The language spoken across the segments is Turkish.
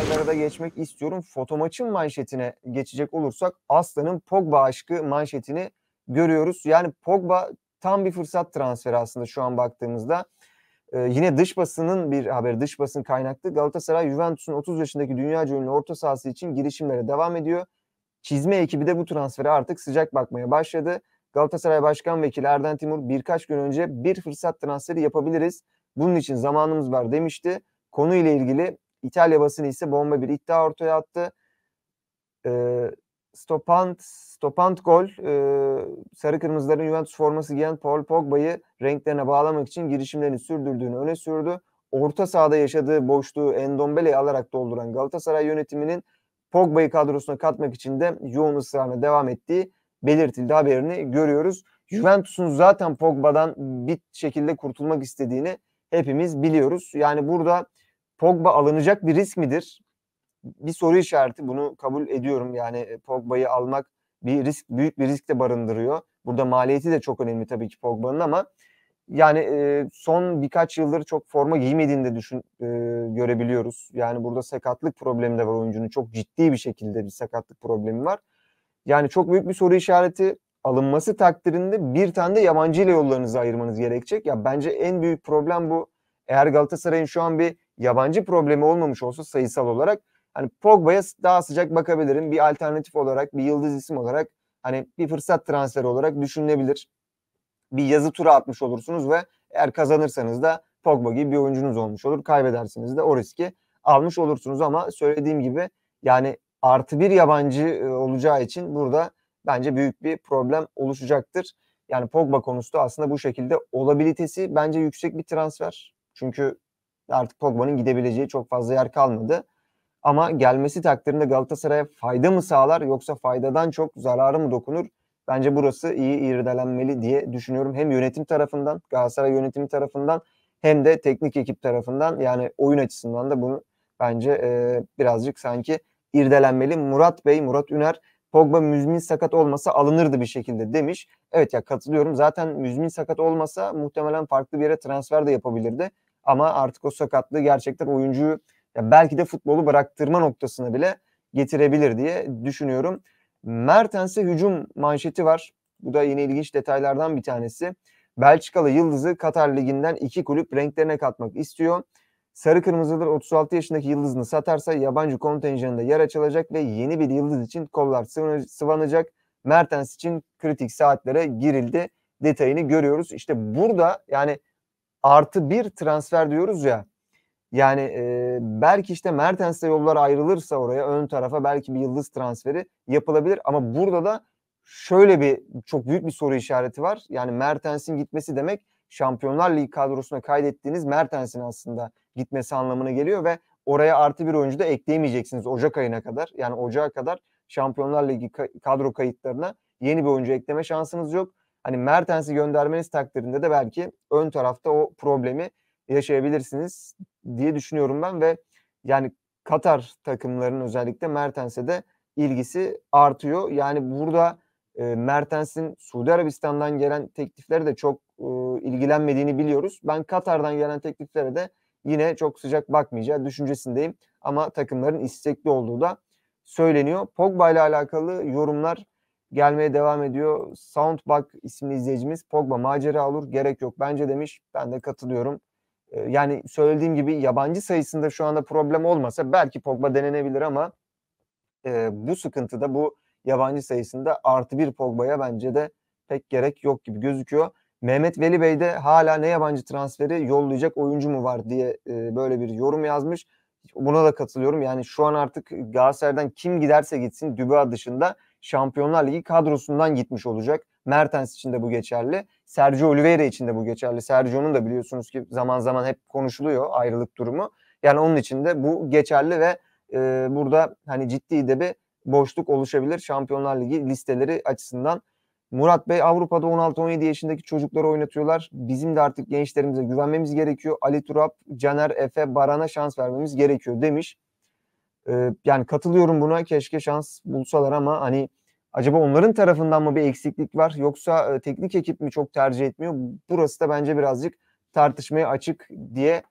mesajlara da geçmek istiyorum. Fotomaçın manşetine geçecek olursak Aslan'ın Pogba aşkı manşetini görüyoruz. Yani Pogba tam bir fırsat transferi aslında şu an baktığımızda. Ee, yine dış basının bir haberi, dış basın kaynaklı. Galatasaray Juventus'un 30 yaşındaki dünya ünlü orta sahası için girişimlere devam ediyor. Çizme ekibi de bu transfere artık sıcak bakmaya başladı. Galatasaray Başkan Vekili Erden Timur birkaç gün önce bir fırsat transferi yapabiliriz. Bunun için zamanımız var demişti. Konuyla ilgili İtalya basını ise bomba bir iddia ortaya attı. E, ee, Stopant, Stopant gol e, sarı kırmızıların Juventus forması giyen Paul Pogba'yı renklerine bağlamak için girişimlerini sürdürdüğünü öne sürdü. Orta sahada yaşadığı boşluğu Endombele'yi alarak dolduran Galatasaray yönetiminin Pogba'yı kadrosuna katmak için de yoğun ısrarına devam ettiği belirtildi haberini görüyoruz. Juventus'un zaten Pogba'dan bir şekilde kurtulmak istediğini hepimiz biliyoruz. Yani burada Pogba alınacak bir risk midir? Bir soru işareti bunu kabul ediyorum. Yani e, Pogba'yı almak bir risk, büyük bir risk de barındırıyor. Burada maliyeti de çok önemli tabii ki Pogba'nın ama yani e, son birkaç yıldır çok forma giymediğini de düşün, e, görebiliyoruz. Yani burada sakatlık problemi de var oyuncunun. Çok ciddi bir şekilde bir sakatlık problemi var. Yani çok büyük bir soru işareti alınması takdirinde bir tane de yabancı ile yollarınızı ayırmanız gerekecek. Ya bence en büyük problem bu. Eğer Galatasaray'ın şu an bir yabancı problemi olmamış olsa sayısal olarak hani Pogba'ya daha sıcak bakabilirim. Bir alternatif olarak, bir yıldız isim olarak hani bir fırsat transferi olarak düşünülebilir. Bir yazı tura atmış olursunuz ve eğer kazanırsanız da Pogba gibi bir oyuncunuz olmuş olur. Kaybedersiniz de o riski almış olursunuz ama söylediğim gibi yani artı bir yabancı e, olacağı için burada bence büyük bir problem oluşacaktır. Yani Pogba konusu da aslında bu şekilde olabilitesi bence yüksek bir transfer. Çünkü artık Pogba'nın gidebileceği çok fazla yer kalmadı. Ama gelmesi takdirinde Galatasaray'a fayda mı sağlar yoksa faydadan çok zararı mı dokunur? Bence burası iyi irdelenmeli diye düşünüyorum. Hem yönetim tarafından, Galatasaray yönetimi tarafından hem de teknik ekip tarafından yani oyun açısından da bunu bence e, birazcık sanki irdelenmeli. Murat Bey, Murat Üner Pogba müzmin sakat olmasa alınırdı bir şekilde demiş. Evet ya katılıyorum. Zaten müzmin sakat olmasa muhtemelen farklı bir yere transfer de yapabilirdi. Ama artık o sakatlığı gerçekten oyuncuyu ya belki de futbolu bıraktırma noktasına bile getirebilir diye düşünüyorum. Mertens'e hücum manşeti var. Bu da yine ilginç detaylardan bir tanesi. Belçikalı Yıldız'ı Katar Ligi'nden iki kulüp renklerine katmak istiyor. Sarı Kırmızılar 36 yaşındaki yıldızını satarsa yabancı kontenjanında yer açılacak ve yeni bir yıldız için kollar sıvanacak. Mertens için kritik saatlere girildi. Detayını görüyoruz. İşte burada yani artı bir transfer diyoruz ya. Yani e, belki işte Mertens'le yollar ayrılırsa oraya ön tarafa belki bir yıldız transferi yapılabilir. Ama burada da şöyle bir çok büyük bir soru işareti var. Yani Mertens'in gitmesi demek Şampiyonlar Ligi kadrosuna kaydettiğiniz Mertens'in aslında gitmesi anlamına geliyor ve oraya artı bir oyuncu da ekleyemeyeceksiniz Ocak ayına kadar. Yani Ocak'a kadar Şampiyonlar Ligi kadro kayıtlarına yeni bir oyuncu ekleme şansınız yok. Hani Mertens'i göndermeniz takdirinde de belki ön tarafta o problemi yaşayabilirsiniz diye düşünüyorum ben ve yani Katar takımlarının özellikle Mertens'e de ilgisi artıyor. Yani burada e, Mertens'in Suudi Arabistan'dan gelen tekliflere de çok e, ilgilenmediğini biliyoruz. Ben Katar'dan gelen tekliflere de yine çok sıcak bakmayacağı düşüncesindeyim. Ama takımların istekli olduğu da söyleniyor. Pogba ile alakalı yorumlar gelmeye devam ediyor. Soundbug isimli izleyicimiz Pogba macera olur gerek yok bence demiş. Ben de katılıyorum. Ee, yani söylediğim gibi yabancı sayısında şu anda problem olmasa belki Pogba denenebilir ama e, bu sıkıntıda bu yabancı sayısında artı bir Pogba'ya bence de pek gerek yok gibi gözüküyor. Mehmet Veli Bey de hala ne yabancı transferi yollayacak oyuncu mu var diye e, böyle bir yorum yazmış. Buna da katılıyorum. Yani şu an artık Galatasaray'dan kim giderse gitsin Düba dışında Şampiyonlar Ligi kadrosundan gitmiş olacak. Mertens için de bu geçerli. Sergio Oliveira için de bu geçerli. Sergio'nun da biliyorsunuz ki zaman zaman hep konuşuluyor ayrılık durumu. Yani onun için de bu geçerli ve e, burada hani ciddi de bir boşluk oluşabilir Şampiyonlar Ligi listeleri açısından. Murat Bey Avrupa'da 16-17 yaşındaki çocukları oynatıyorlar. Bizim de artık gençlerimize güvenmemiz gerekiyor. Ali Turap, Caner Efe, Baran'a şans vermemiz gerekiyor demiş. Ee, yani katılıyorum buna. Keşke şans bulsalar ama hani acaba onların tarafından mı bir eksiklik var yoksa e, teknik ekip mi çok tercih etmiyor? Burası da bence birazcık tartışmaya açık diye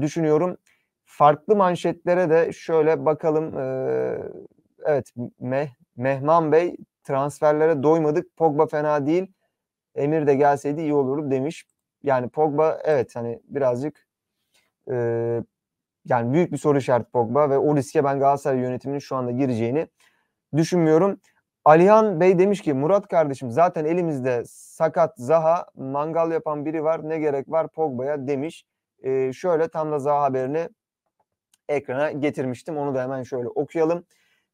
düşünüyorum. Farklı manşetlere de şöyle bakalım. Ee, evet Meh, Mehman Bey transferlere doymadık. Pogba fena değil. Emir de gelseydi iyi olurdu demiş. Yani Pogba evet hani birazcık e, yani büyük bir soru işareti Pogba ve o riske ben Galatasaray yönetiminin şu anda gireceğini düşünmüyorum. Alihan Bey demiş ki Murat kardeşim zaten elimizde sakat Zaha mangal yapan biri var ne gerek var Pogba'ya demiş. Ee, şöyle tam da Zaha haberini ekrana getirmiştim. Onu da hemen şöyle okuyalım.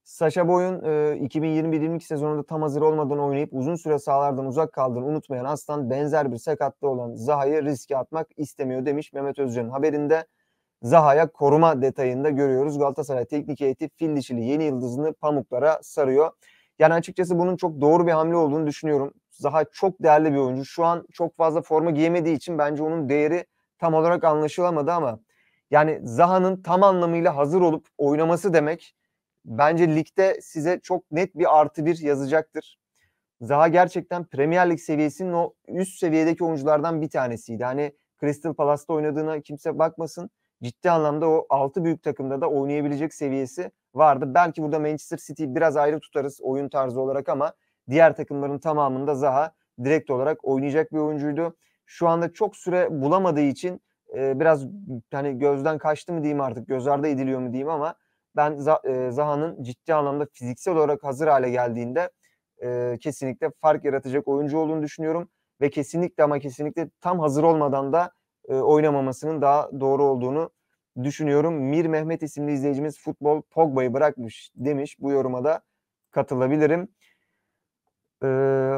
Saşa Boy'un e, 2021-22 sezonunda tam hazır olmadan oynayıp uzun süre sahalardan uzak kaldığını unutmayan Aslan benzer bir sakatlı olan Zaha'yı riske atmak istemiyor demiş Mehmet Özcan'ın haberinde. Zaha'ya koruma detayında görüyoruz. Galatasaray teknik heyeti fil dişili yeni yıldızını pamuklara sarıyor. Yani açıkçası bunun çok doğru bir hamle olduğunu düşünüyorum. Zaha çok değerli bir oyuncu. Şu an çok fazla forma giyemediği için bence onun değeri tam olarak anlaşılamadı ama yani Zaha'nın tam anlamıyla hazır olup oynaması demek bence ligde size çok net bir artı bir yazacaktır. Zaha gerçekten Premier Lig seviyesinin o üst seviyedeki oyunculardan bir tanesiydi. Hani Crystal Palace'ta oynadığına kimse bakmasın ciddi anlamda o 6 büyük takımda da oynayabilecek seviyesi vardı. Belki burada Manchester City biraz ayrı tutarız oyun tarzı olarak ama diğer takımların tamamında Zaha direkt olarak oynayacak bir oyuncuydu. Şu anda çok süre bulamadığı için e, biraz hani gözden kaçtı mı diyeyim artık göz ardı ediliyor mu diyeyim ama ben e, Zaha'nın ciddi anlamda fiziksel olarak hazır hale geldiğinde e, kesinlikle fark yaratacak oyuncu olduğunu düşünüyorum ve kesinlikle ama kesinlikle tam hazır olmadan da e, oynamamasının daha doğru olduğunu düşünüyorum. Mir Mehmet isimli izleyicimiz futbol Pogba'yı bırakmış demiş. Bu yoruma da katılabilirim. Ee,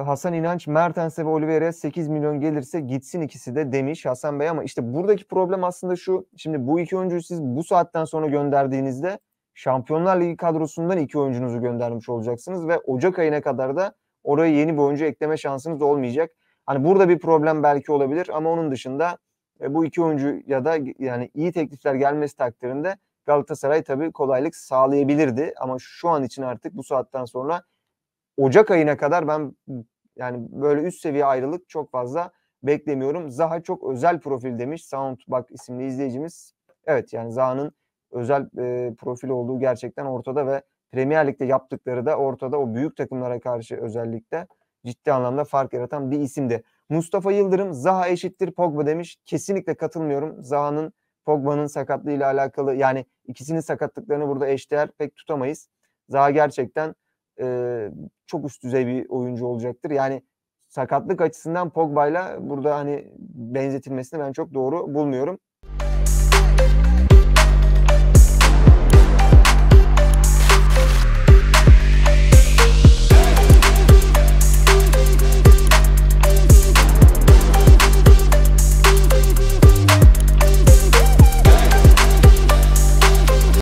Hasan İnanç Mertens'e ve Oliveira 8 milyon gelirse gitsin ikisi de demiş Hasan Bey ama işte buradaki problem aslında şu. Şimdi bu iki oyuncuyu siz bu saatten sonra gönderdiğinizde Şampiyonlar Ligi kadrosundan iki oyuncunuzu göndermiş olacaksınız ve Ocak ayına kadar da oraya yeni bir oyuncu ekleme şansınız olmayacak. Hani burada bir problem belki olabilir ama onun dışında e, bu iki oyuncu ya da yani iyi teklifler gelmesi takdirinde Galatasaray tabii kolaylık sağlayabilirdi ama şu an için artık bu saatten sonra Ocak ayına kadar ben yani böyle üst seviye ayrılık çok fazla beklemiyorum. Zaha çok özel profil demiş Soundbak isimli izleyicimiz. Evet yani Zaha'nın özel e, profil olduğu gerçekten ortada ve Premier Lig'de yaptıkları da ortada o büyük takımlara karşı özellikle ciddi anlamda fark yaratan bir isimdi. Mustafa Yıldırım Zaha eşittir Pogba demiş. Kesinlikle katılmıyorum. Zaha'nın Pogba'nın sakatlığı ile alakalı yani ikisinin sakatlıklarını burada eşdeğer pek tutamayız. Zaha gerçekten e, çok üst düzey bir oyuncu olacaktır. Yani sakatlık açısından Pogba'yla burada hani benzetilmesini ben çok doğru bulmuyorum.